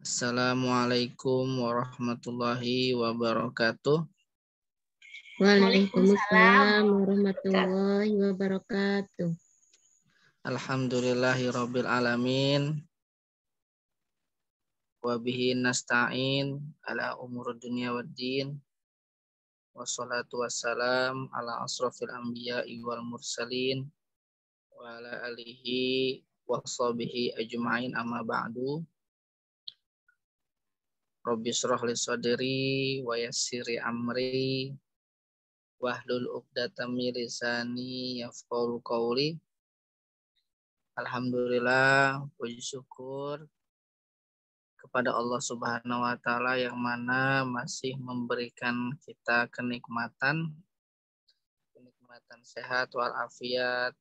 Assalamualaikum warahmatullahi wabarakatuh. Waalaikumsalam warahmatullahi wabarakatuh. Alhamdulillahirabbil rabbil alamin. Wabihi nasta'in ala umur dunia waddin. Wassalatu wassalam ala asrofil anbiya wal mursalin. Wa ala alihi wa ajma'in amma ba'du. Rabbi syrah li sadri wa yassiri amri wahlul uqdatam min lisani yafqahu qawli Alhamdulillah puji syukur kepada Allah Subhanahu wa taala yang mana masih memberikan kita kenikmatan kenikmatan sehat walafiat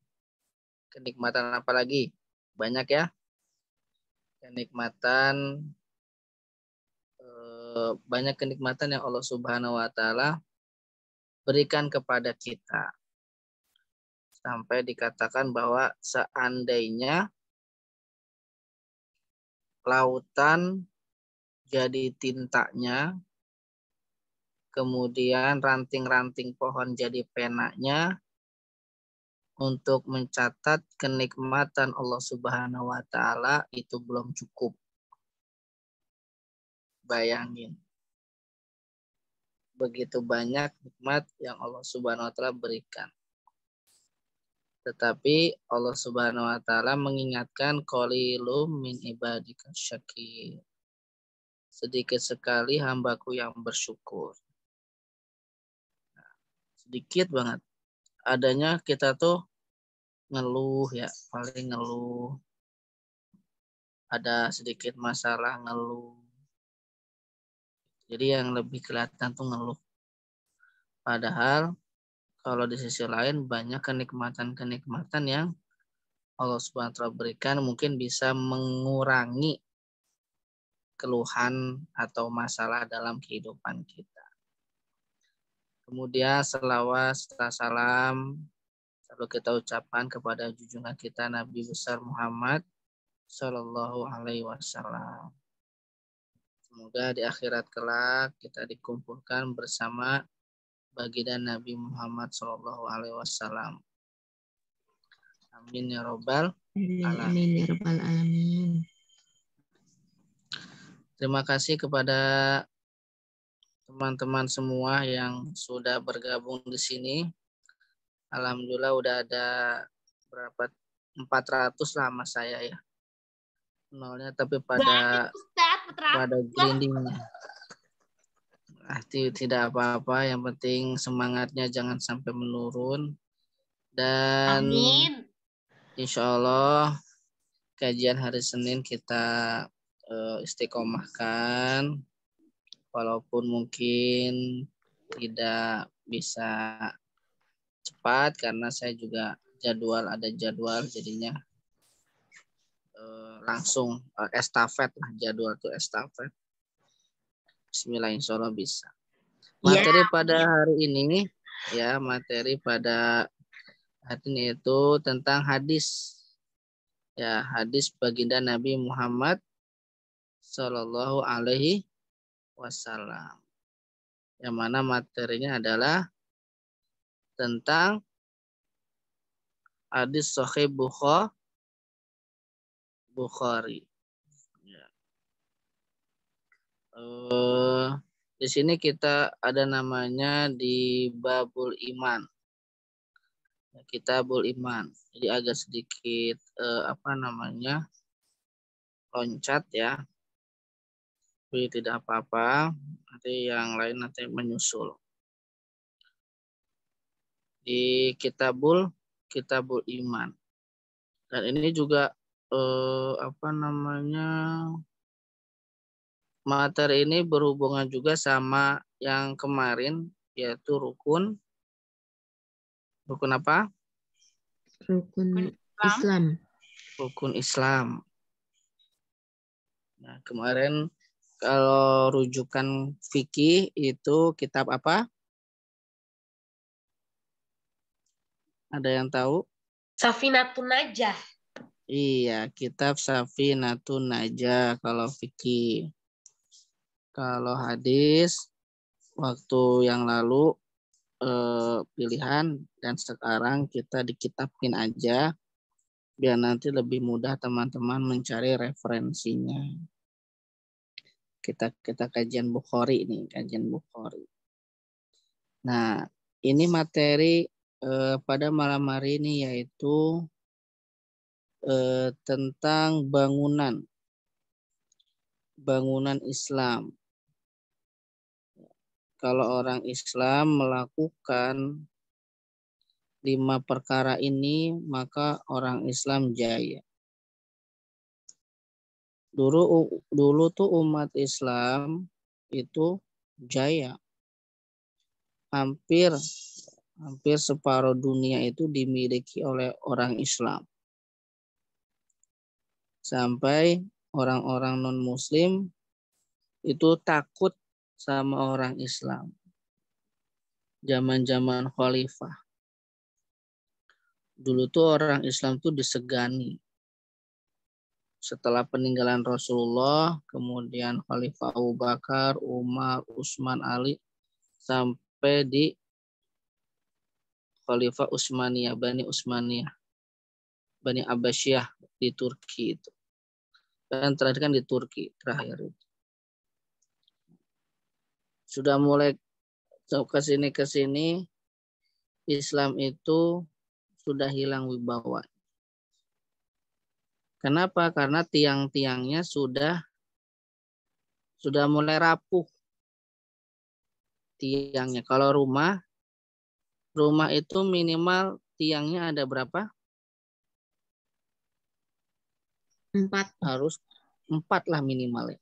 kenikmatan apa lagi banyak ya kenikmatan banyak kenikmatan yang Allah Subhanahu wa taala berikan kepada kita. Sampai dikatakan bahwa seandainya lautan jadi tintanya, kemudian ranting-ranting pohon jadi penanya untuk mencatat kenikmatan Allah Subhanahu wa taala itu belum cukup bayangin. Begitu banyak nikmat yang Allah Subhanahu wa taala berikan. Tetapi Allah Subhanahu wa taala mengingatkan qalilum min ibadika syakir. Sedikit sekali hambaku yang bersyukur. sedikit banget. Adanya kita tuh ngeluh ya, paling ngeluh. Ada sedikit masalah ngeluh jadi yang lebih kelihatan tuh ngeluh. Padahal kalau di sisi lain banyak kenikmatan-kenikmatan yang Allah Swt berikan mungkin bisa mengurangi keluhan atau masalah dalam kehidupan kita. Kemudian selawat salam selalu kita ucapkan kepada junjungan kita Nabi besar Muhammad Sallallahu Alaihi Wasallam. Semoga di akhirat kelak kita dikumpulkan bersama baginda Nabi Muhammad Shallallahu Alaihi Wasallam. Amin ya robbal ya alamin. ya robbal alamin. Terima kasih kepada teman-teman semua yang sudah bergabung di sini. Alhamdulillah udah ada berapa 400 lama saya ya. Nolnya tapi pada pada grinding. arti ah, tidak apa-apa, yang penting semangatnya jangan sampai menurun. Dan Amin. insya Allah kajian hari Senin kita uh, istiqomahkan, walaupun mungkin tidak bisa cepat karena saya juga jadwal ada jadwal jadinya langsung uh, estafet lah jadwal tuh estafet. Bismillah insya Allah bisa. Ya. Materi yeah. pada hari ini ya materi pada hari ini itu tentang hadis ya hadis baginda Nabi Muhammad Shallallahu Alaihi Wasallam yang mana materinya adalah tentang hadis Sahih Bukhari Bukhari. Ya. Uh, di sini kita ada namanya di babul iman. Kita Babul iman. Jadi agak sedikit uh, apa namanya loncat ya. Tapi tidak apa-apa. Nanti yang lain nanti menyusul. Di kitabul kitabul iman. Dan ini juga eh, apa namanya materi ini berhubungan juga sama yang kemarin yaitu rukun rukun apa? Rukun Islam. Rukun Islam. Nah, kemarin kalau rujukan fikih itu kitab apa? Ada yang tahu? Safinatun Najah. Iya, kitab Safi Safinatun Najah kalau fikih. Kalau hadis waktu yang lalu eh, pilihan dan sekarang kita di kitabkin aja biar nanti lebih mudah teman-teman mencari referensinya. Kita kita kajian Bukhari ini, kajian Bukhari. Nah, ini materi eh, pada malam hari ini yaitu eh, tentang bangunan bangunan Islam. Kalau orang Islam melakukan lima perkara ini, maka orang Islam jaya. Dulu dulu tuh umat Islam itu jaya. Hampir hampir separuh dunia itu dimiliki oleh orang Islam sampai orang-orang non-muslim itu takut sama orang Islam. Zaman-zaman khalifah. Dulu tuh orang Islam tuh disegani. Setelah peninggalan Rasulullah, kemudian Khalifah Abu Bakar, Umar, Utsman, Ali, sampai di Khalifah Utsmaniyah, Bani Utsmaniyah, Bani Abbasiyah di Turki itu dan terakhir kan di Turki terakhir itu. Sudah mulai ke sini ke sini Islam itu sudah hilang wibawa. Kenapa? Karena tiang-tiangnya sudah sudah mulai rapuh tiangnya. Kalau rumah rumah itu minimal tiangnya ada berapa? Empat. Harus empat lah minimal ya.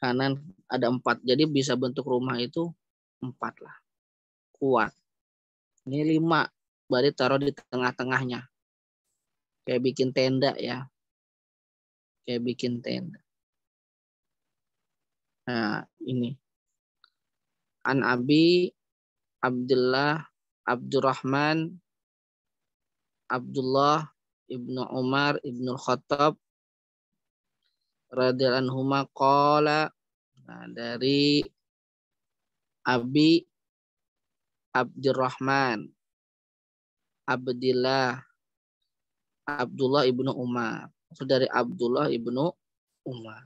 Kanan ada empat. Jadi bisa bentuk rumah itu empat lah. Kuat. Ini lima. Berarti taruh di tengah-tengahnya. Kayak bikin tenda ya. Kayak bikin tenda. Nah, ini. An Abi Abdullah Abdurrahman Abdullah Ibnu Umar Ibnu Khattab radhiyallahu anhuma qala nah, dari Abi Abdurrahman Abdillah Abdullah ibnu Umar dari Abdullah ibnu Umar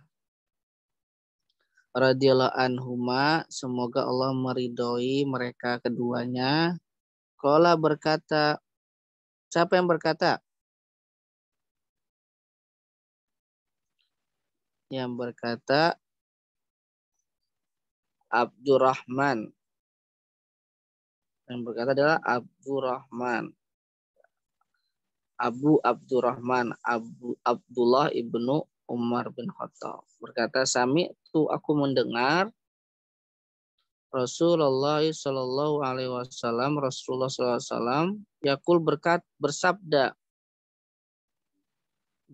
radhiyallahu anhuma semoga Allah meridhoi mereka keduanya Kola berkata siapa yang berkata yang berkata Abdurrahman. Yang berkata adalah Abdurrahman. Abu Abdurrahman Abu Abdullah ibnu Umar bin Khattab berkata Sami tu aku mendengar Rasulullah Shallallahu Alaihi Wasallam Rasulullah Shallallahu Alaihi Wasallam Yakul berkat bersabda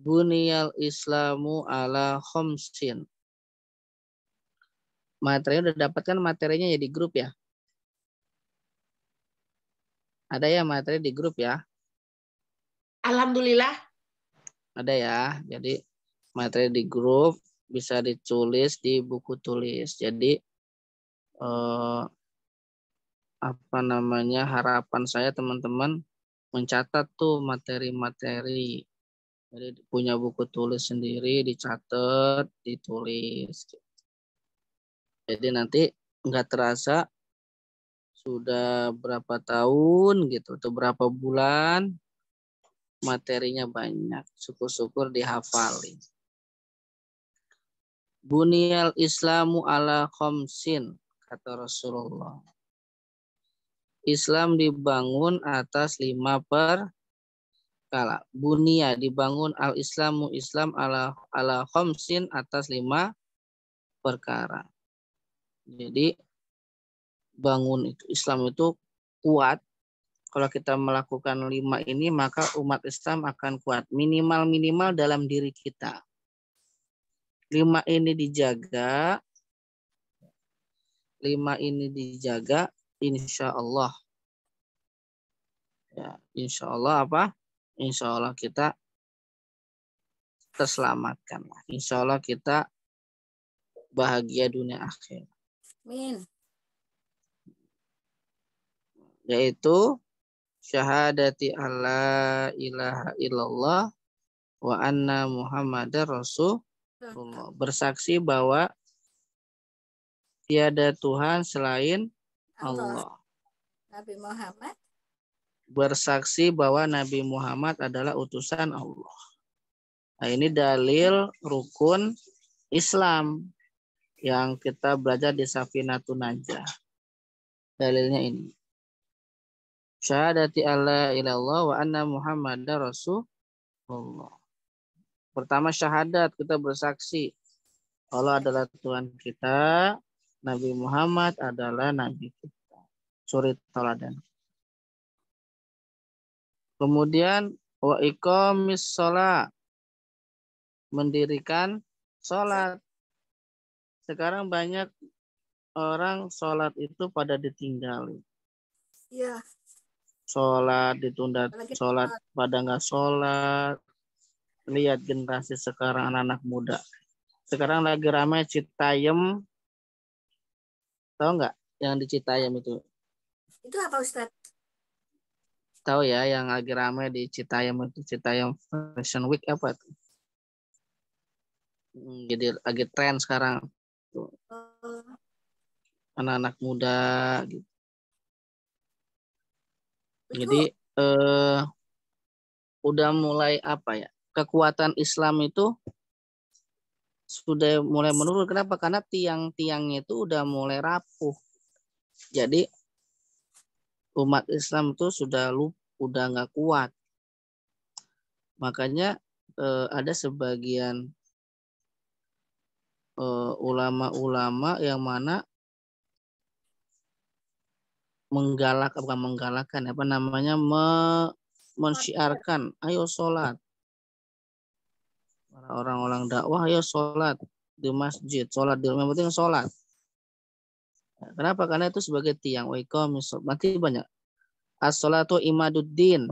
Bunyal islamu ala khomsin. Materi udah dapatkan materinya ya di grup ya. Ada ya materi di grup ya? Alhamdulillah. Ada ya. Jadi materi di grup bisa ditulis di buku tulis. Jadi eh, apa namanya harapan saya teman-teman mencatat tuh materi-materi jadi punya buku tulis sendiri, dicatat, ditulis. Gitu. Jadi nanti nggak terasa sudah berapa tahun gitu, atau berapa bulan materinya banyak. Syukur-syukur dihafalin. Bunyal Islamu ala khomsin, kata Rasulullah. Islam dibangun atas lima per kala bunia dibangun al Islamu Islam ala ala khomsin atas lima perkara. Jadi bangun itu Islam itu kuat. Kalau kita melakukan lima ini maka umat Islam akan kuat minimal minimal dalam diri kita. Lima ini dijaga, lima ini dijaga, insya Allah. Ya, insya Allah apa? insya Allah kita terselamatkan. Insya Allah kita bahagia dunia akhir. Amin. Yaitu syahadati Allah ilaha illallah wa anna muhammadar rasulullah. Bersaksi bahwa tiada Tuhan selain Allah. Allah. Nabi Muhammad bersaksi bahwa Nabi Muhammad adalah utusan Allah. Nah, ini dalil rukun Islam yang kita belajar di Safinatun Najah. Dalilnya ini. Syahadati alla ilallah wa anna Muhammad Rasulullah. Pertama syahadat, kita bersaksi. Allah adalah Tuhan kita, Nabi Muhammad adalah Nabi kita. Suri toladan. Kemudian wa iqamis sholat. Mendirikan sholat. Sekarang banyak orang sholat itu pada ditinggali. Iya. Sholat ditunda, sholat pada nggak sholat. Lihat generasi sekarang anak-anak muda. Sekarang lagi ramai Citayem. Tahu nggak yang di Citayem itu? Itu apa Ustadz? tahu ya yang lagi ramai di Citayam itu Citayam Fashion Week apa tuh? Hmm, jadi lagi tren sekarang tuh. Anak-anak muda gitu. Jadi eh udah mulai apa ya? Kekuatan Islam itu sudah mulai menurun. Kenapa? Karena tiang-tiangnya itu udah mulai rapuh. Jadi umat Islam itu sudah lup, udah nggak kuat. Makanya eh, ada sebagian eh, ulama-ulama eh, yang mana menggalak apa menggalakkan apa namanya me, mensyiarkan ayo sholat orang-orang dakwah ayo sholat di masjid sholat di rumah penting sholat Kenapa? Karena itu sebagai tiang waikom. Nanti banyak. As-salatu imaduddin.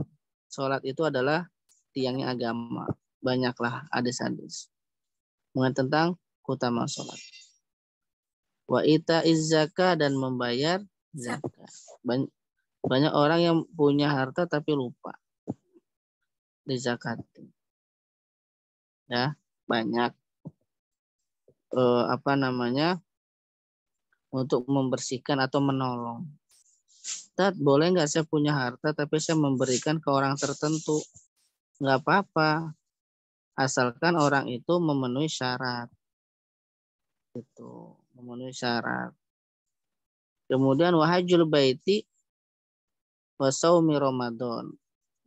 Salat itu adalah tiangnya agama. Banyaklah hadis-hadis. Mengenai tentang keutamaan salat. Wa ita izzaka dan membayar zakat. Banyak, orang yang punya harta tapi lupa Di zakat. Ya, banyak eh, apa namanya? untuk membersihkan atau menolong. Tat, boleh nggak saya punya harta tapi saya memberikan ke orang tertentu? Nggak apa-apa. Asalkan orang itu memenuhi syarat. Itu, memenuhi syarat. Kemudian wahajul baiti wasaumi Ramadan.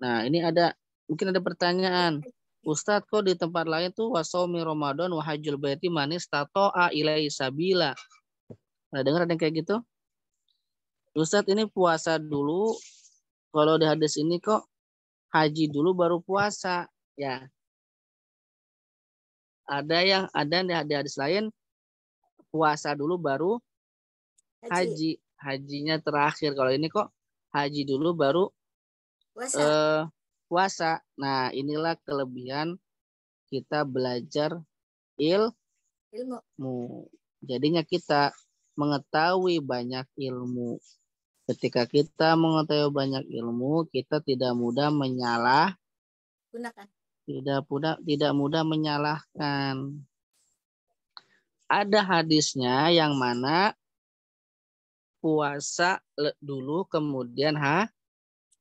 Nah, ini ada mungkin ada pertanyaan. Ustadz kok di tempat lain tuh wasaumi Ramadan wahajul baiti manis tatoa ilai sabila. Pernah dengar ada yang kayak gitu? Ustadz ini puasa dulu, kalau di hadis ini kok haji dulu baru puasa. Ya, ada yang ada di hadis lain puasa dulu baru haji. haji. Hajinya terakhir. Kalau ini kok haji dulu baru puasa. Eh, puasa. Nah, inilah kelebihan kita belajar il ilmu. jadinya kita mengetahui banyak ilmu. Ketika kita mengetahui banyak ilmu, kita tidak mudah menyalah gunakan. Tidak mudah tidak mudah menyalahkan. Ada hadisnya yang mana puasa dulu kemudian ha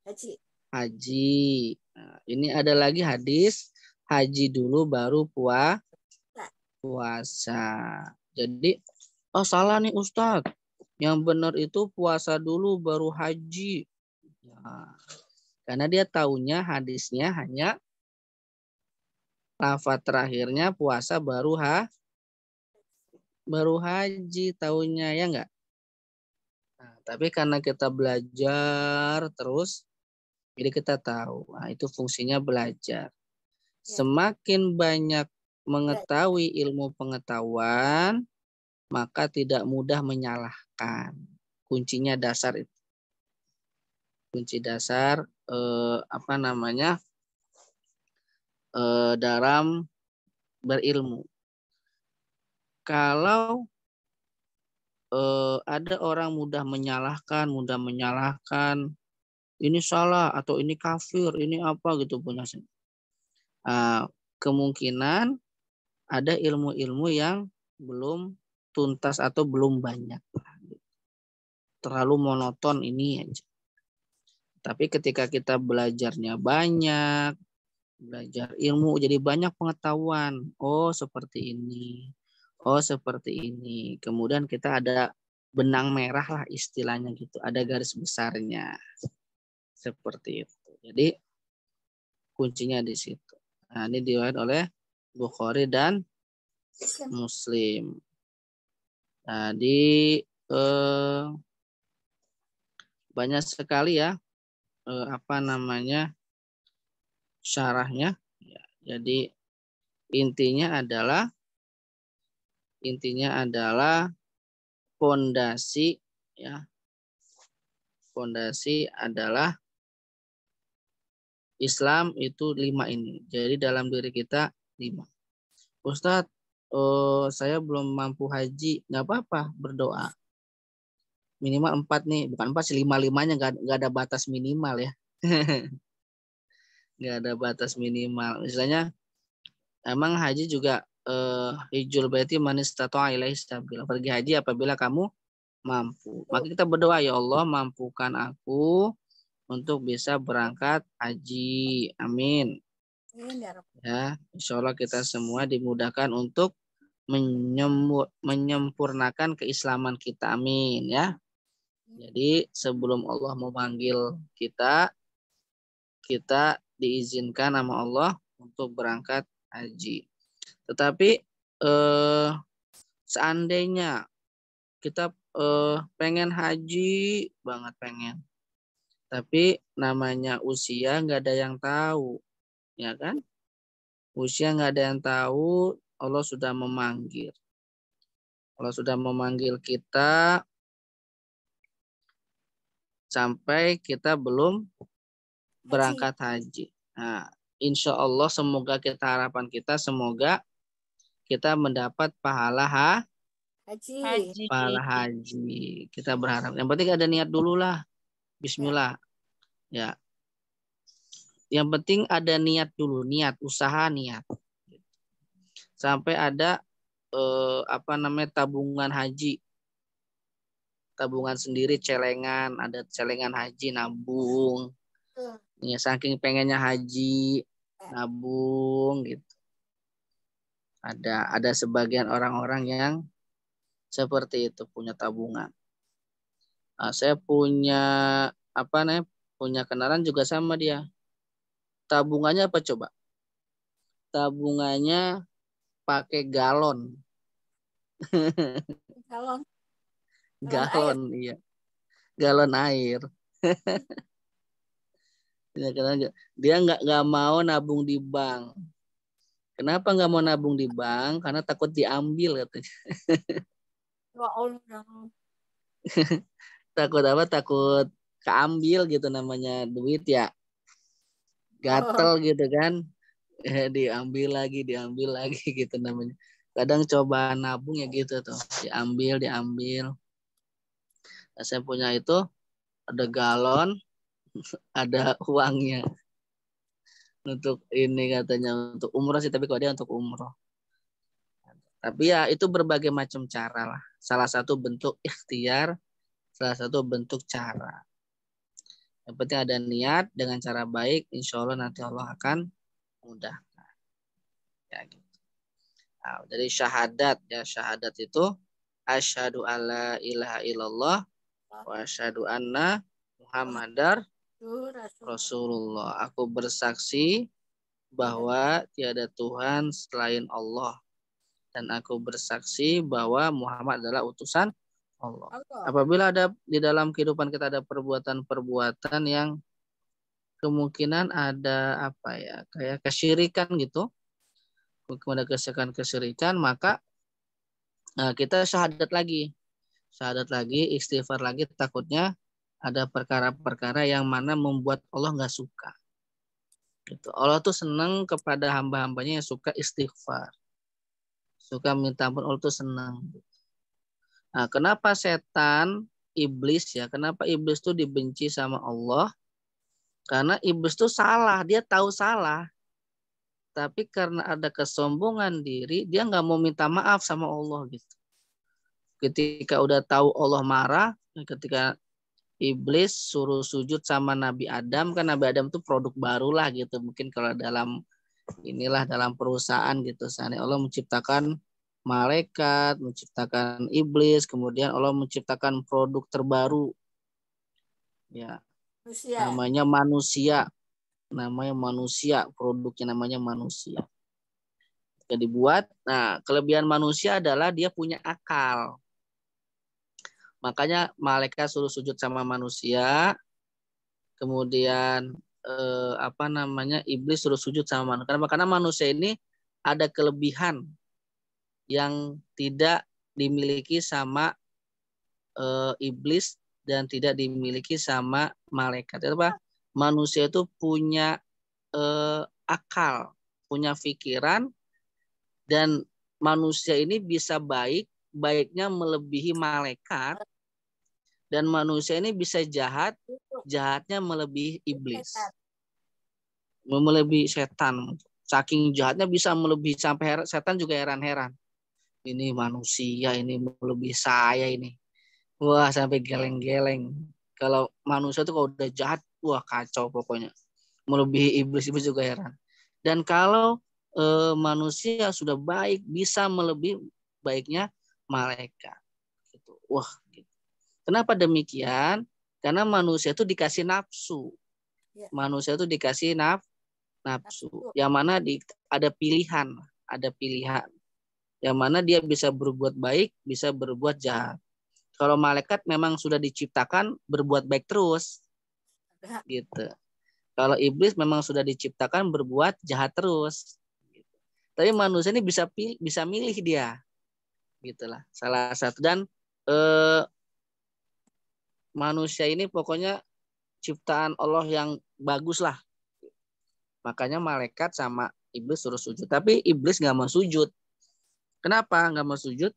haji. Haji. Nah, ini ada lagi hadis haji dulu baru puasa. puasa. Jadi oh salah nih Ustadz. Yang benar itu puasa dulu baru haji. Ya. Karena dia tahunya hadisnya hanya lafat terakhirnya puasa baru ha baru haji tahunya ya enggak nah, tapi karena kita belajar terus jadi kita tahu nah, itu fungsinya belajar ya. semakin banyak mengetahui ilmu pengetahuan maka tidak mudah menyalahkan. Kuncinya dasar itu. Kunci dasar eh, apa namanya? Eh, dalam berilmu. Kalau eh, ada orang mudah menyalahkan, mudah menyalahkan, ini salah atau ini kafir, ini apa gitu punya. Eh, kemungkinan ada ilmu-ilmu yang belum tuntas atau belum banyak. Gitu. Terlalu monoton ini aja. Tapi ketika kita belajarnya banyak, belajar ilmu, jadi banyak pengetahuan. Oh, seperti ini. Oh, seperti ini. Kemudian kita ada benang merah lah istilahnya gitu. Ada garis besarnya. Seperti itu. Jadi kuncinya di situ. Nah, ini diriwayat oleh Bukhari dan Muslim. Tadi nah, eh, banyak sekali ya eh, apa namanya syarahnya. Ya, jadi intinya adalah intinya adalah pondasi ya. Pondasi adalah Islam itu lima ini. Jadi dalam diri kita lima. Ustadz, oh, saya belum mampu haji, nggak apa-apa berdoa. Minimal empat nih, bukan empat sih lima limanya nggak, nggak ada batas minimal ya. nggak ada batas minimal. Misalnya emang haji juga eh, hijul berarti manis tato ilaihi sabila. Pergi haji apabila kamu mampu. Maka kita berdoa ya Allah mampukan aku untuk bisa berangkat haji. Amin. Ya, ya, insya Allah kita semua dimudahkan untuk menyempurnakan keislaman kita. Amin ya. Jadi sebelum Allah memanggil kita, kita diizinkan sama Allah untuk berangkat haji. Tetapi eh, seandainya kita eh, pengen haji banget pengen, tapi namanya usia nggak ada yang tahu, ya kan? Usia nggak ada yang tahu, Allah sudah memanggil. Allah sudah memanggil kita sampai kita belum berangkat haji. Nah, insya Allah semoga kita harapan kita semoga kita mendapat pahala ha? haji. haji. Pahala haji. Kita berharap. Yang penting ada niat dulu lah. Bismillah. Ya. Yang penting ada niat dulu, niat, usaha, niat sampai ada eh, apa namanya tabungan haji tabungan sendiri celengan ada celengan haji nabung ya saking pengennya haji nabung gitu ada ada sebagian orang-orang yang seperti itu punya tabungan nah, saya punya apa nih punya kenalan juga sama dia tabungannya apa coba tabungannya pakai galon. Galon. Galon, galon iya. Galon air. Ya, dia nggak nggak mau nabung di bank. Kenapa nggak mau nabung di bank? Karena takut diambil katanya. Ya takut apa? Takut keambil gitu namanya duit ya. Gatel oh. gitu kan diambil lagi diambil lagi gitu namanya kadang coba nabung ya gitu tuh diambil diambil nah, saya punya itu ada galon ada uangnya untuk ini katanya untuk umroh sih tapi kalau dia untuk umroh tapi ya itu berbagai macam cara lah salah satu bentuk ikhtiar salah satu bentuk cara yang penting ada niat dengan cara baik insya Allah nanti Allah akan mudahkan. Ya gitu. Nah, dari syahadat ya syahadat itu asyhadu alla ilaha illallah wa asyhadu anna Muhammadar Rasulullah. Aku bersaksi bahwa tiada Tuhan selain Allah dan aku bersaksi bahwa Muhammad adalah utusan Allah. Allah. Apabila ada di dalam kehidupan kita ada perbuatan-perbuatan yang kemungkinan ada apa ya kayak kesyirikan gitu kemudian kesyirikan kesyirikan maka nah, kita syahadat lagi syahadat lagi istighfar lagi takutnya ada perkara-perkara yang mana membuat Allah nggak suka gitu Allah tuh senang kepada hamba-hambanya yang suka istighfar suka minta ampun Allah tuh senang nah kenapa setan iblis ya kenapa iblis tuh dibenci sama Allah karena iblis itu salah, dia tahu salah. Tapi karena ada kesombongan diri, dia nggak mau minta maaf sama Allah gitu. Ketika udah tahu Allah marah, ketika iblis suruh sujud sama Nabi Adam, kan Nabi Adam tuh produk barulah gitu. Mungkin kalau dalam inilah dalam perusahaan gitu. Sana Allah menciptakan malaikat, menciptakan iblis, kemudian Allah menciptakan produk terbaru. Ya, manusia. namanya manusia namanya manusia produknya namanya manusia ketika dibuat nah kelebihan manusia adalah dia punya akal makanya malaikat suruh sujud sama manusia kemudian eh, apa namanya iblis suruh sujud sama manusia karena, karena manusia ini ada kelebihan yang tidak dimiliki sama e, iblis dan tidak dimiliki sama malaikat. Itu apa? Manusia itu punya eh, akal, punya pikiran, dan manusia ini bisa baik, baiknya melebihi malaikat, dan manusia ini bisa jahat, jahatnya melebihi iblis, melebihi setan. Saking jahatnya bisa melebihi sampai setan juga heran-heran. Ini manusia, ini melebihi saya ini wah sampai geleng-geleng kalau manusia tuh kalau udah jahat wah kacau pokoknya melebihi iblis-iblis juga heran dan kalau e, manusia sudah baik bisa melebihi baiknya malaikat gitu wah gitu. kenapa demikian karena manusia itu dikasih nafsu ya. manusia itu dikasih naf nafsu yang mana di, ada pilihan ada pilihan yang mana dia bisa berbuat baik bisa berbuat jahat kalau malaikat memang sudah diciptakan berbuat baik terus. Gitu. Kalau iblis memang sudah diciptakan berbuat jahat terus. Gitu. Tapi manusia ini bisa pilih, bisa milih dia. Gitulah. Salah satu dan eh, manusia ini pokoknya ciptaan Allah yang bagus lah. Makanya malaikat sama iblis suruh sujud. Tapi iblis nggak mau sujud. Kenapa nggak mau sujud?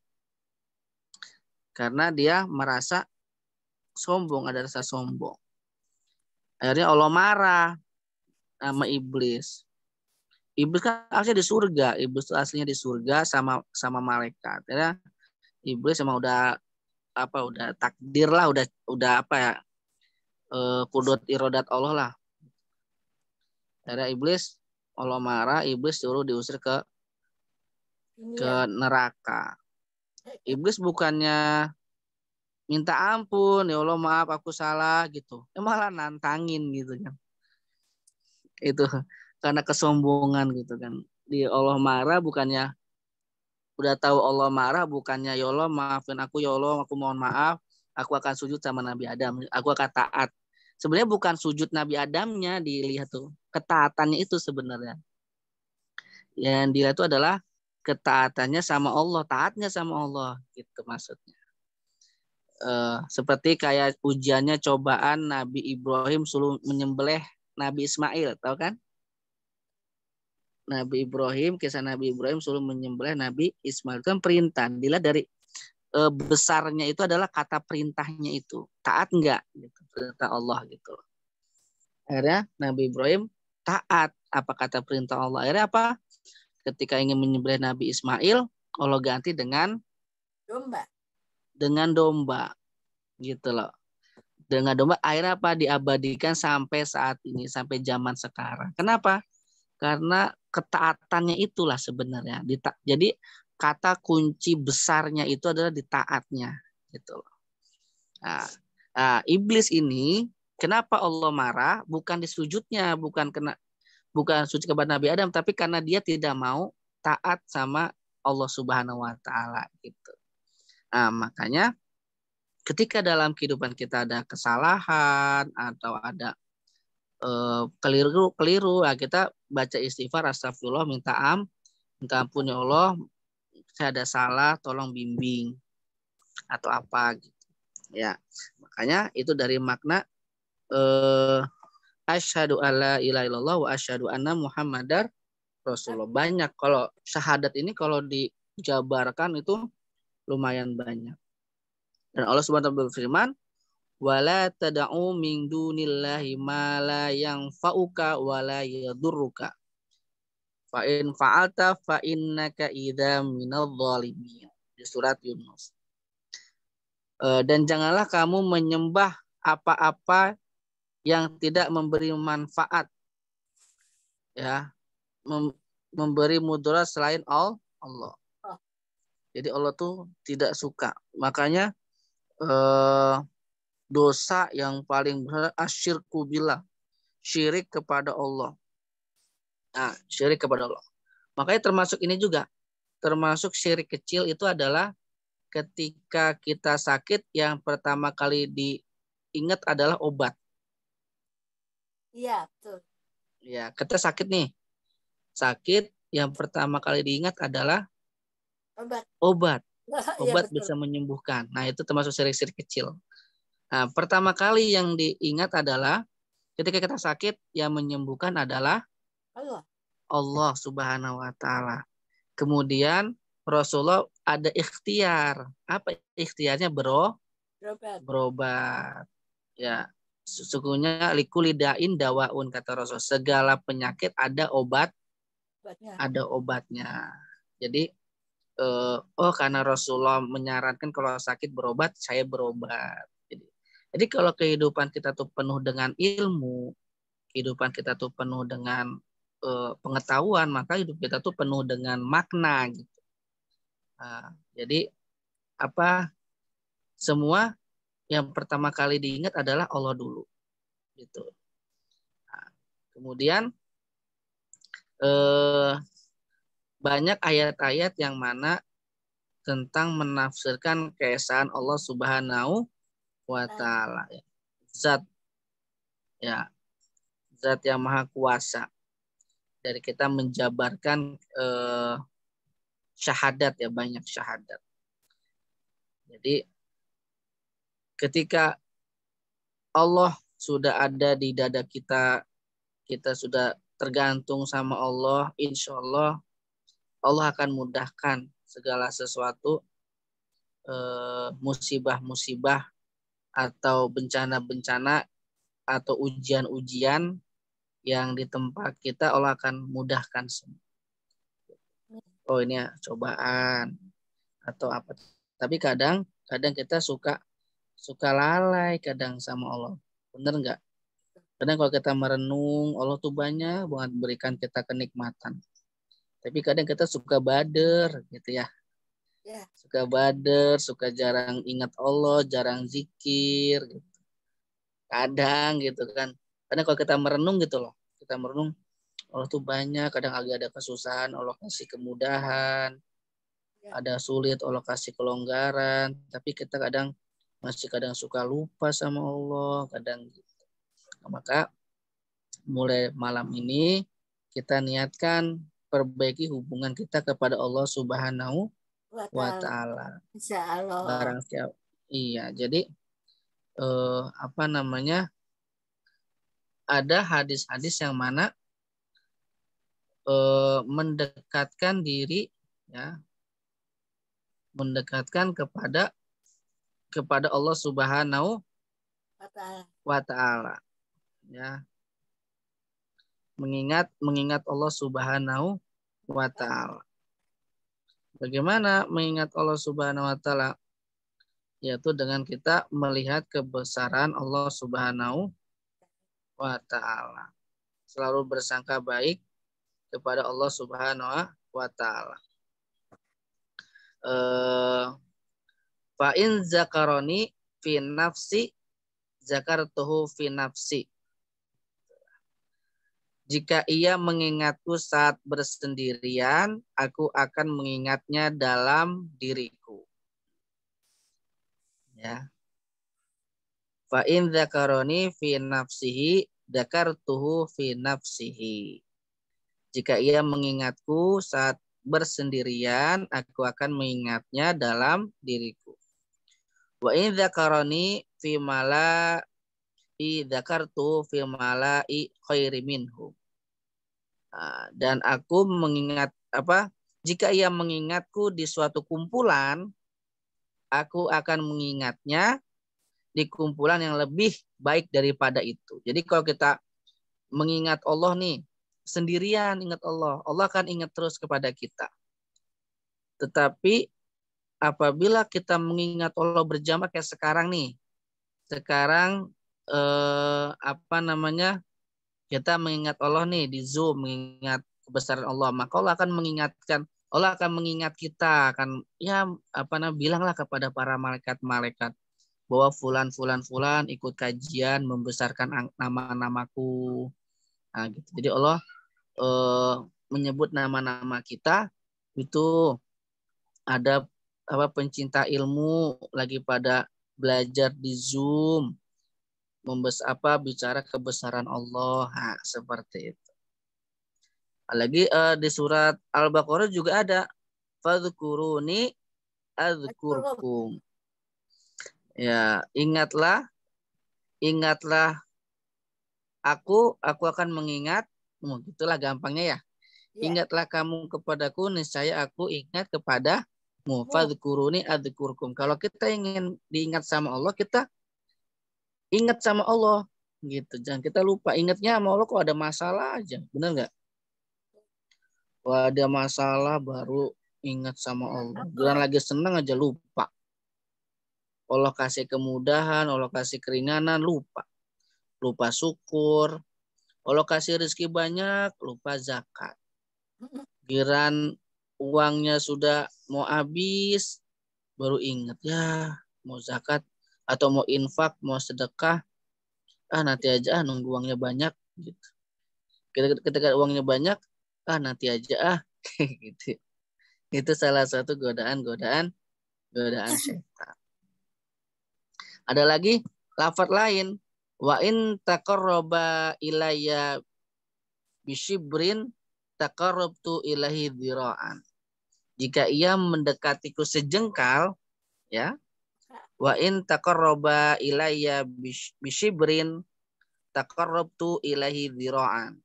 karena dia merasa sombong, ada rasa sombong. Akhirnya Allah marah sama iblis. Iblis kan aslinya di surga, iblis aslinya di surga sama sama malaikat. Ya, iblis sama udah apa udah takdir lah, udah udah apa ya eh, kudut irodat Allah lah. Akhirnya iblis Allah marah, iblis suruh diusir ke ke neraka iblis bukannya minta ampun ya Allah maaf aku salah gitu ya malah nantangin gitu kan itu karena kesombongan gitu kan di Allah marah bukannya udah tahu Allah marah bukannya ya Allah maafin aku ya Allah aku mohon maaf aku akan sujud sama Nabi Adam aku akan taat sebenarnya bukan sujud Nabi Adamnya dilihat tuh ketaatannya itu sebenarnya yang dilihat itu adalah ketaatannya sama Allah, taatnya sama Allah gitu maksudnya. Uh, seperti kayak ujiannya cobaan Nabi Ibrahim suruh menyembelih Nabi Ismail, tau kan? Nabi Ibrahim, kisah Nabi Ibrahim suruh menyembelih Nabi Ismail itu kan perintah. Dilihat dari e, besarnya itu adalah kata perintahnya itu. Taat enggak gitu, perintah Allah gitu. Akhirnya Nabi Ibrahim taat apa kata perintah Allah. Akhirnya apa? ketika ingin menyembelih Nabi Ismail, Allah ganti dengan domba. Dengan domba. Gitu loh. Dengan domba akhirnya apa diabadikan sampai saat ini, sampai zaman sekarang. Kenapa? Karena ketaatannya itulah sebenarnya. Jadi kata kunci besarnya itu adalah di taatnya, gitu loh. Nah, nah iblis ini kenapa Allah marah bukan di sujudnya, bukan kena bukan suci kepada Nabi Adam tapi karena dia tidak mau taat sama Allah Subhanahu wa taala gitu. Nah, makanya ketika dalam kehidupan kita ada kesalahan atau ada eh, keliru keliru keliru ya, nah kita baca istighfar astagfirullah minta am minta ampun ya Allah saya ada salah tolong bimbing atau apa gitu ya makanya itu dari makna eh, asyhadu alla ilaha illallah wa asyhadu anna muhammadar rasulullah. Banyak kalau syahadat ini kalau dijabarkan itu lumayan banyak. Dan Allah Subhanahu wa taala berfirman, wala tad'u min dunillahi ma la yanfa'uka wa la yadurruka. Fa in fa'alta fa innaka idza minadh-dhalimin. Di surat Yunus. Eh, dan janganlah kamu menyembah apa-apa yang tidak memberi manfaat ya mem memberi mudarat selain Allah jadi Allah tuh tidak suka makanya eh, dosa yang paling besar asyirku bila syirik kepada Allah nah syirik kepada Allah makanya termasuk ini juga termasuk syirik kecil itu adalah ketika kita sakit yang pertama kali diingat adalah obat Iya, betul. Iya kita sakit nih. Sakit yang pertama kali diingat adalah obat. Obat. Iya, obat ya, bisa menyembuhkan. Nah, itu termasuk seri-seri kecil. Nah, pertama kali yang diingat adalah ketika kita sakit yang menyembuhkan adalah Allah. Allah Subhanahu wa taala. Kemudian Rasulullah ada ikhtiar. Apa ikhtiarnya, Bro? Berobat. Berobat. Ya sesungguhnya likulidain dawaun kata Rasul. Segala penyakit ada obat, obatnya. ada obatnya. Jadi eh, oh karena Rasulullah menyarankan kalau sakit berobat, saya berobat. Jadi, jadi kalau kehidupan kita tuh penuh dengan ilmu, kehidupan kita tuh penuh dengan eh, pengetahuan, maka hidup kita tuh penuh dengan makna gitu. Nah, jadi apa semua yang pertama kali diingat adalah Allah dulu. Gitu. Nah, kemudian eh, banyak ayat-ayat yang mana tentang menafsirkan keesaan Allah Subhanahu wa taala. Zat ya. Zat yang maha kuasa. Dari kita menjabarkan eh, syahadat ya banyak syahadat. Jadi ketika Allah sudah ada di dada kita, kita sudah tergantung sama Allah, insya Allah Allah akan mudahkan segala sesuatu eh, musibah-musibah atau bencana-bencana atau ujian-ujian yang di tempat kita Allah akan mudahkan semua. Oh ini ya, cobaan atau apa. Tapi kadang kadang kita suka suka lalai kadang sama Allah. Bener nggak? Kadang kalau kita merenung, Allah tuh banyak banget berikan kita kenikmatan. Tapi kadang kita suka bader gitu ya. ya. Suka bader, suka jarang ingat Allah, jarang zikir gitu. Kadang gitu kan. Karena kalau kita merenung gitu loh, kita merenung Allah tuh banyak, kadang lagi ada kesusahan, Allah kasih kemudahan. Ya. Ada sulit, Allah kasih kelonggaran, tapi kita kadang masih kadang suka lupa sama Allah, kadang gitu. Maka mulai malam ini kita niatkan perbaiki hubungan kita kepada Allah Subhanahu wa taala. Insyaallah. Barang siap. iya, jadi eh, apa namanya? ada hadis-hadis yang mana eh, mendekatkan diri ya mendekatkan kepada kepada Allah Subhanahu wa taala. Ya. Mengingat mengingat Allah Subhanahu wa taala. Bagaimana mengingat Allah Subhanahu wa taala? Yaitu dengan kita melihat kebesaran Allah Subhanahu wa taala. Selalu bersangka baik kepada Allah Subhanahu wa taala. Eh, Fa in zakaroni fi nafsi zakartuhu fi nafsi. Jika ia mengingatku saat bersendirian, aku akan mengingatnya dalam diriku. Ya. Fa in zakaroni fi nafsihi zakartuhu fi nafsihi. Jika ia mengingatku saat bersendirian, aku akan mengingatnya dalam diriku. Wa in dzakarani fi mala i dzakartu fi mala i khairi minhu. Ah, dan aku mengingat apa? Jika ia mengingatku di suatu kumpulan, aku akan mengingatnya di kumpulan yang lebih baik daripada itu. Jadi kalau kita mengingat Allah nih, sendirian ingat Allah, Allah akan ingat terus kepada kita. Tetapi apabila kita mengingat Allah berjamaah kayak sekarang nih. Sekarang eh, apa namanya? Kita mengingat Allah nih di Zoom, mengingat kebesaran Allah, maka Allah akan mengingatkan Allah akan mengingat kita akan ya apa namanya bilanglah kepada para malaikat-malaikat bahwa fulan fulan fulan ikut kajian membesarkan nama-namaku. Nah, gitu. Jadi Allah eh, menyebut nama-nama kita itu ada apa pencinta ilmu lagi pada belajar di Zoom membes apa bicara kebesaran Allah ha, seperti itu. Lagi uh, eh, di surat Al-Baqarah juga ada fadzkuruni adzkurkum. Ya, ingatlah ingatlah aku aku akan mengingat oh, gampangnya ya. ya. Ingatlah kamu kepadaku niscaya aku ingat kepada mu fadkuruni adkurkum. Kalau kita ingin diingat sama Allah, kita ingat sama Allah gitu. Jangan kita lupa ingatnya sama Allah kok ada masalah aja, benar nggak? Kalau ada masalah baru ingat sama Allah. Jangan lagi senang aja lupa. Allah kasih kemudahan, Allah kasih keringanan, lupa. Lupa syukur. Allah kasih rezeki banyak, lupa zakat. Giran uangnya sudah mau habis baru ingat ya mau zakat atau mau infak mau sedekah ah nanti aja ah nunggu uangnya banyak gitu ketika, ketika uangnya banyak ah nanti aja ah gitu itu salah satu godaan godaan godaan setan ada lagi lafat lain wa in takoroba ilaya bishibrin taqarrabtu ilahi dhira'an. Jika ia mendekatiku sejengkal, ya. Wa in taqarraba ilayya bisyibrin taqarrabtu ilahi dhira'an.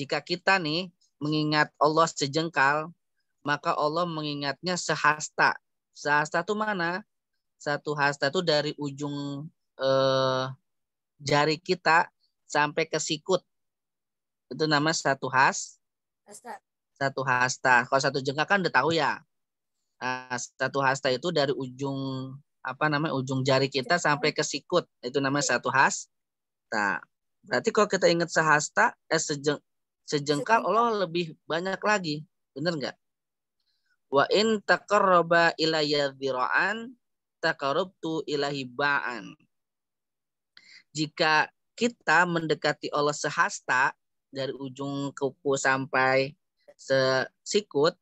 Jika kita nih mengingat Allah sejengkal, maka Allah mengingatnya sehasta. Sehasta itu mana? Satu hasta itu dari ujung eh, jari kita sampai ke sikut. Itu nama satu has Hasta. Satu hasta. Kalau satu jengkal kan udah tahu ya. Nah, satu hasta itu dari ujung apa namanya ujung jari kita sampai ke sikut itu namanya satu hasta. Berarti kalau kita ingat sehasta eh sejeng, sejengkal Allah lebih banyak lagi, Benar nggak? Wa in taqarraba ilayya dhira'an taqarrabtu ilahi ba'an. Jika kita mendekati Allah sehasta, dari ujung kuku sampai sikut,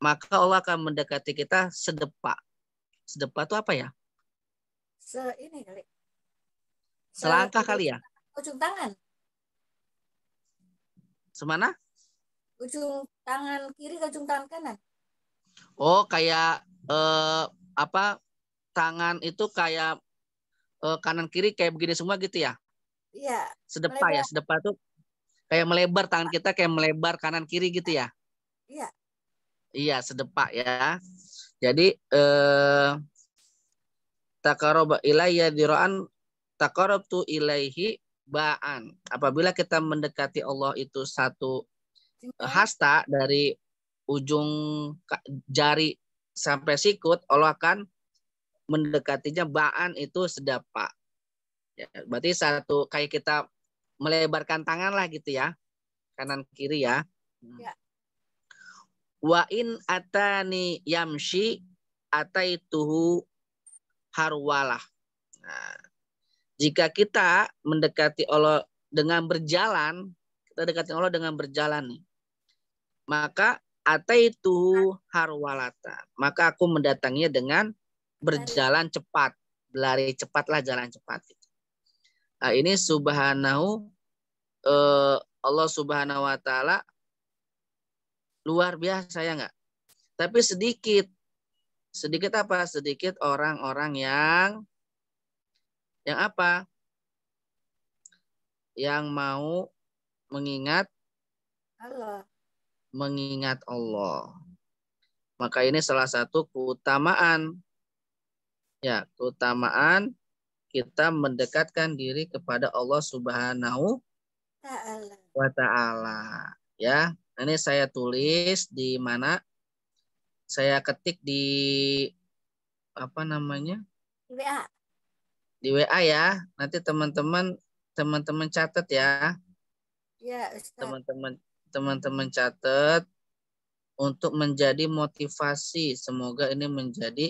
maka Allah akan mendekati kita sedepa. Sedepa itu apa ya? Se ini kali. Selangkah kali ya? Ujung tangan. Semana? Ujung tangan kiri ke ujung tangan kanan. Oh, kayak eh, apa? Tangan itu kayak eh, kanan kiri kayak begini semua gitu ya? Iya. Sedepa ya, sedepa tuh kayak melebar tangan kita kayak melebar kanan kiri gitu ya iya iya sedepak ya jadi eh ilaiya diroan takarob tu ilaihi ba'an. Apabila kita mendekati Allah itu satu hasta dari ujung jari sampai sikut, Allah akan mendekatinya ba'an itu sedepak Ya, berarti satu kayak kita melebarkan tangan lah gitu ya. Kanan kiri ya. Hmm. ya. Wa in atani yamshi ataituhu harwalah. Nah, jika kita mendekati Allah dengan berjalan, kita dekati Allah dengan berjalan nih. Maka ataituhu harwalata. Maka aku mendatanginya dengan berjalan cepat, berlari cepatlah jalan cepat. Gitu. Nah, ini subhanahu eh, Allah subhanahu wa ta'ala luar biasa ya enggak? Tapi sedikit. Sedikit apa? Sedikit orang-orang yang yang apa? Yang mau mengingat Allah. Mengingat Allah. Maka ini salah satu keutamaan. Ya, keutamaan kita mendekatkan diri kepada Allah Subhanahu wa taala. Ya, ini saya tulis di mana? Saya ketik di apa namanya? Di WA. Di WA ya. Nanti teman-teman teman-teman catat ya. Ya, Teman-teman teman-teman catat untuk menjadi motivasi. Semoga ini menjadi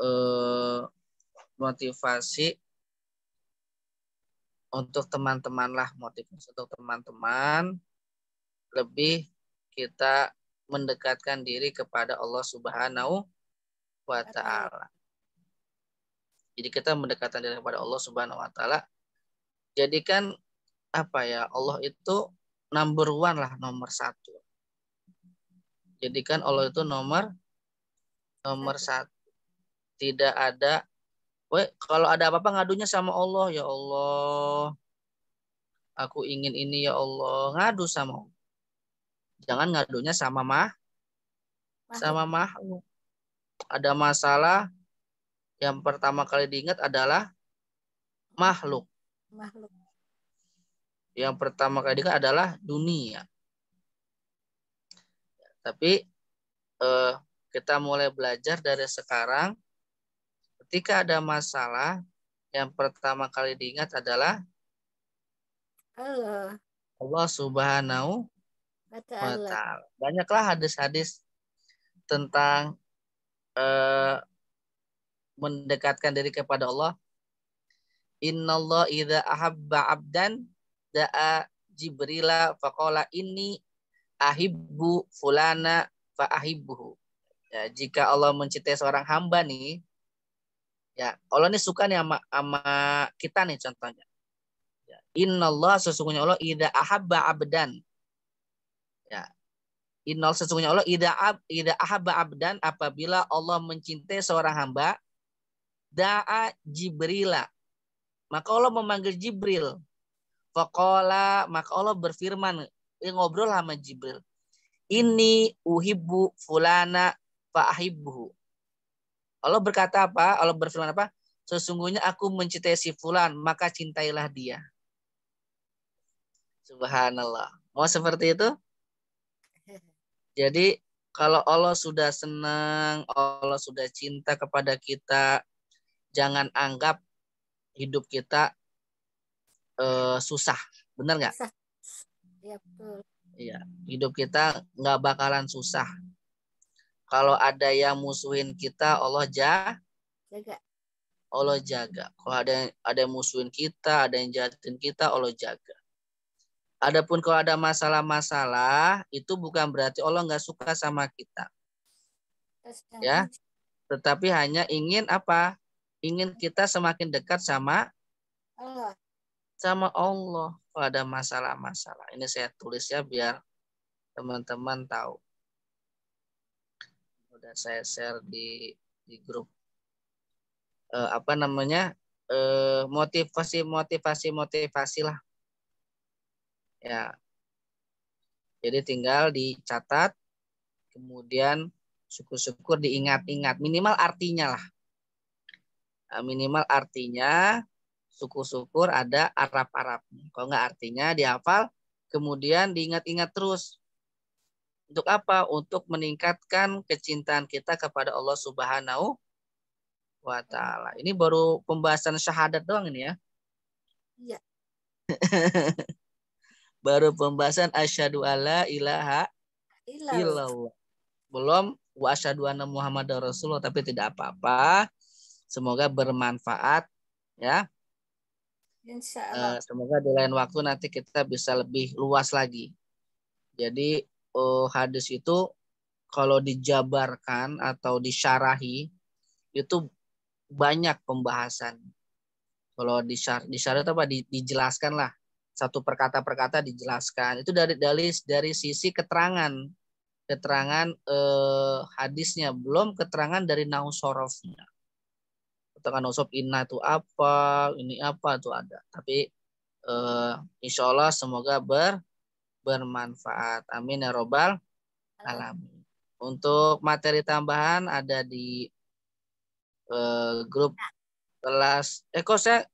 eh, motivasi untuk teman-teman lah motivasi untuk teman-teman lebih kita mendekatkan diri kepada Allah Subhanahu wa taala. Jadi kita mendekatkan diri kepada Allah Subhanahu wa taala. Jadikan apa ya Allah itu number one lah nomor satu. Jadikan Allah itu nomor nomor satu. Tidak ada Weh, kalau ada apa-apa ngadunya sama Allah, ya Allah. Aku ingin ini ya Allah, ngadu sama Allah. Jangan ngadunya sama mah sama makhluk. Ada masalah yang pertama kali diingat adalah makhluk. Makhluk. Yang pertama kali diingat adalah dunia. Tapi eh, kita mulai belajar dari sekarang ketika ada masalah, yang pertama kali diingat adalah Allah. Allah Subhanahu wa taala. Banyaklah hadis-hadis tentang eh, mendekatkan diri kepada Allah. Inna Allah idza ahabba abdan da'a Jibrila faqala ini ahibbu fulana fa ahibbuhu. Ya, jika Allah mencintai seorang hamba nih, Ya, Allah ini suka nih sama, sama kita nih contohnya. Ya, Inna Allah sesungguhnya Allah ida ahabba abdan. Ya, Inna sesungguhnya Allah ida ab, ida ahabba abdan apabila Allah mencintai seorang hamba da'a Jibrila. Maka Allah memanggil Jibril. Fakola maka Allah berfirman eh, ngobrol sama Jibril. Ini uhibu fulana fa'ahibbuhu. Allah berkata apa? Allah berfirman apa? Sesungguhnya aku mencintai si fulan, maka cintailah dia. Subhanallah. Mau seperti itu? Jadi kalau Allah sudah senang, Allah sudah cinta kepada kita, jangan anggap hidup kita uh, susah. Benar nggak? Iya, Iya, hidup kita nggak bakalan susah kalau ada yang musuhin kita, Allah ja jaga. Allah jaga. Kalau ada yang, ada yang musuhin kita, ada yang jahatin kita, Allah jaga. Adapun kalau ada masalah-masalah, itu bukan berarti Allah nggak suka sama kita. Ya, tetapi hanya ingin apa? Ingin kita semakin dekat sama Allah. Sama Allah. Kalau ada masalah-masalah. Ini saya tulis ya biar teman-teman tahu udah saya share di di grup eh, apa namanya eh, motivasi motivasi motivasi lah ya jadi tinggal dicatat kemudian syukur-syukur diingat-ingat minimal artinya lah ya, minimal artinya syukur-syukur ada Arab-Arabnya. Kalau nggak artinya dihafal, kemudian diingat-ingat terus. Untuk apa? Untuk meningkatkan kecintaan kita kepada Allah Subhanahu wa taala. Ini baru pembahasan syahadat doang ini ya. Iya. baru pembahasan asyhadu alla ilaha illallah. Belum wa asyhadu anna muhammadar rasulullah tapi tidak apa-apa. Semoga bermanfaat ya. Insya Allah. Eh, semoga di lain waktu nanti kita bisa lebih luas lagi. Jadi uh, eh, hadis itu kalau dijabarkan atau disyarahi itu banyak pembahasan. Kalau disyar disyarahi apa di, dijelaskan lah satu perkata perkata dijelaskan itu dari dari dari sisi keterangan keterangan eh, hadisnya belum keterangan dari nausorofnya keterangan nausorof inna itu apa ini apa itu ada tapi eh, insya semoga ber bermanfaat. Amin ya robbal alamin. Untuk materi tambahan ada di uh, grup kelas. Eh kok saya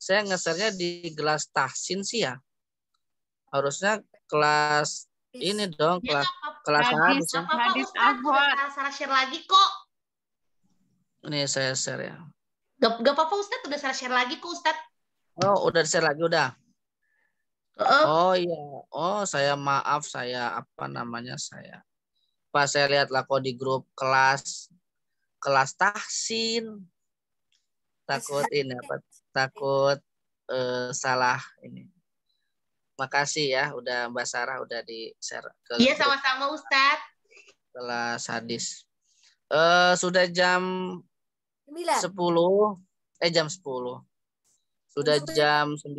saya ngesernya di kelas tahsin sih ya. Harusnya kelas ini dong iya, kelas ya, kelas hadis. Hadis Ahwat. share lagi kok. Ini saya share ya. Gak, gak apa-apa Ustadz, udah saya share lagi kok Ustadz. Oh, udah share lagi, udah. Oh iya. Oh saya maaf saya apa namanya saya. Pas saya lihat lako di grup kelas kelas tahsin takut ini apa takut eh, salah ini. Makasih ya udah Mbak Sarah udah di share ke Iya sama-sama Ustad. Kelas hadis. Eh sudah jam sepuluh eh jam sepuluh. Sudah jam 9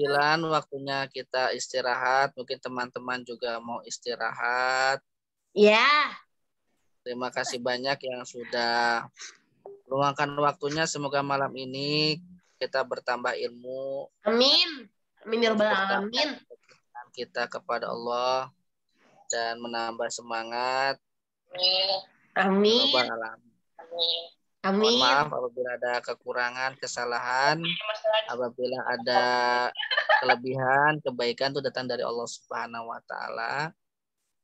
waktunya kita istirahat. Mungkin teman-teman juga mau istirahat. Ya. Yeah. Terima kasih banyak yang sudah meluangkan waktunya. Semoga malam ini kita bertambah ilmu. Amin. Amin ya Amin. Kita kepada Allah dan menambah semangat. Amin. Amin. Amin. Amin. Mohon maaf apabila ada kekurangan, kesalahan, apabila ada kelebihan, kebaikan itu datang dari Allah Subhanahu wa taala.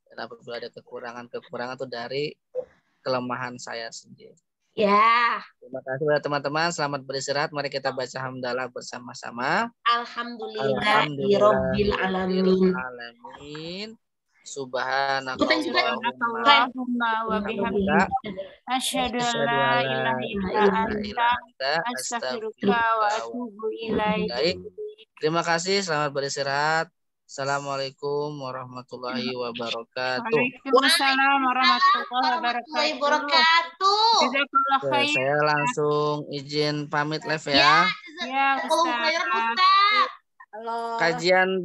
Dan apabila ada kekurangan-kekurangan itu dari kelemahan saya sendiri. Ya. Terima kasih buat teman-teman. Selamat beristirahat. Mari kita baca hamdalah bersama-sama. Alhamdulillah. Ya Alhamdulillah. Alamin. Subhanakallahumma asyhadu Terima kasih, selamat beristirahat. Assalamualaikum warahmatullahi wabarakatuh. Waalaikumsalam warahmatullahi wabarakatuh. saya langsung izin pamit live ya. ya. Ya, Ustaz. Kajian